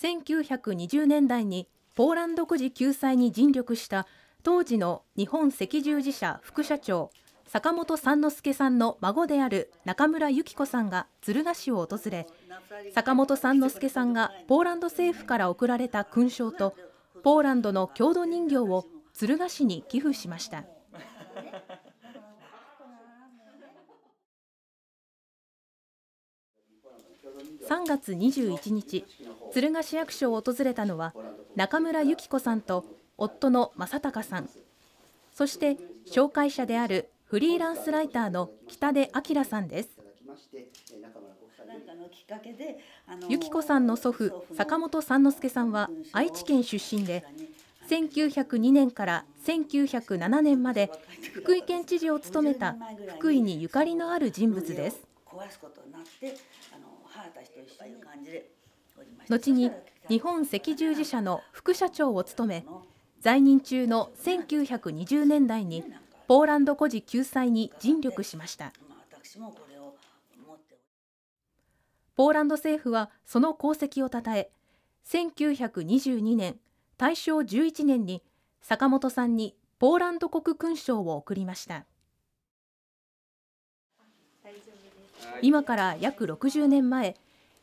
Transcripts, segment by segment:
1920年代にポーランド孤児救済に尽力した当時の日本赤十字社副社長坂本三之助さんの孫である中村由紀子さんが敦賀市を訪れ坂本三之助さんがポーランド政府から贈られた勲章とポーランドの郷土人形を敦賀市に寄付しました。3月21日敦賀市役所を訪れたのは中村由紀子さんと夫の正隆さんそして紹介者であるフリーランスライターの北出明さんです由紀子さんの祖父坂本三之助さんは愛知県出身で1902年から1907年まで福井県知事を務めた福井にゆかりのある人物です。壊すことになって、後に日本赤十字社の副社長を務め在任中の1920年代にポーランド孤児救済に尽力しましたポーランド政府はその功績をたたえ1922年大正11年に坂本さんにポーランド国勲章を贈りました。今から約60年前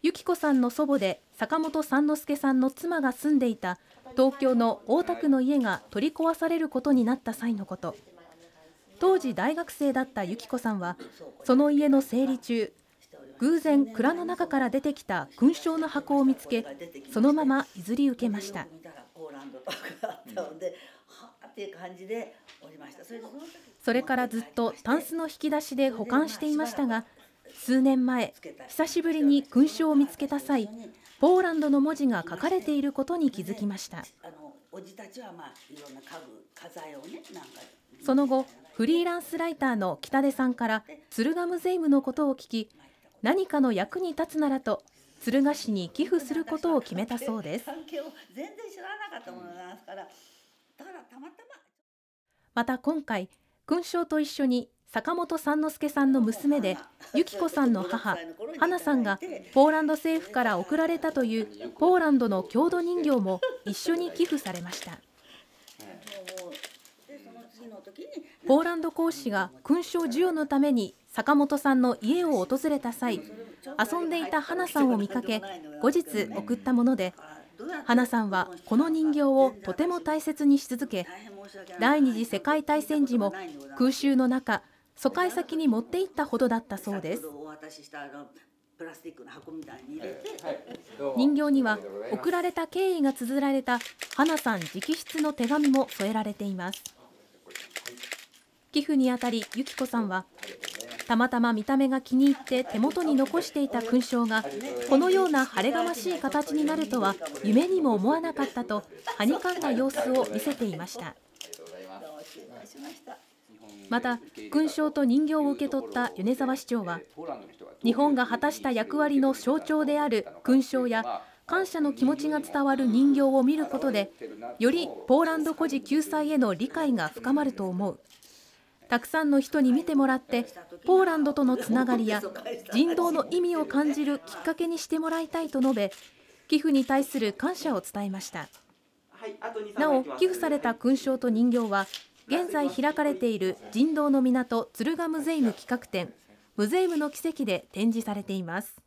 由紀子さんの祖母で坂本三之助さんの妻が住んでいた東京の大田区の家が取り壊されることになった際のこと当時大学生だった由紀子さんはその家の整理中偶然蔵の中から出てきた勲章の箱を見つけそのまま譲り受けました。それからずっとタンスの引き出しで保管していましたが数年前久しぶりに勲章を見つけた際ポーランドの文字が書かれていることに気づきましたその後フリーランスライターの北出さんから鶴ヶムゼイムのことを聞き何かの役に立つならと鶴ヶ市に寄付することを決めたそうですまた今回勲章と一緒に坂本三之助さんの娘で由紀子さんの母花さんがポーランド政府から送られたというポーランドの郷土人形も一緒に寄付されましたポーランド公使が勲章授与のために坂本さんの家を訪れた際遊んでいた花さんを見かけ後日送ったもので花さんはこの人形をとても大切にし続け第二次世界大戦時も空襲の中疎開先に持って行ったほどだったそうです人形には送られた経緯が綴られた花さん直筆の手紙も添えられています寄付にあたり由紀子さんはたまたま見た目が気に入って手元に残していた勲章がこのような晴れがましい形になるとは夢にも思わなかったとはにかんだ様子を見せていました。また勲章と人形を受け取った米沢市長は日本が果たした役割の象徴である勲章や感謝の気持ちが伝わる人形を見ることでよりポーランド孤児救済への理解が深まると思うたくさんの人に見てもらってポーランドとのつながりや人道の意味を感じるきっかけにしてもらいたいと述べ寄付に対する感謝を伝えましたなお寄付された勲章と人形は現在開かれている人道の港鶴ヶムゼイム企画展ムゼイムの奇跡で展示されています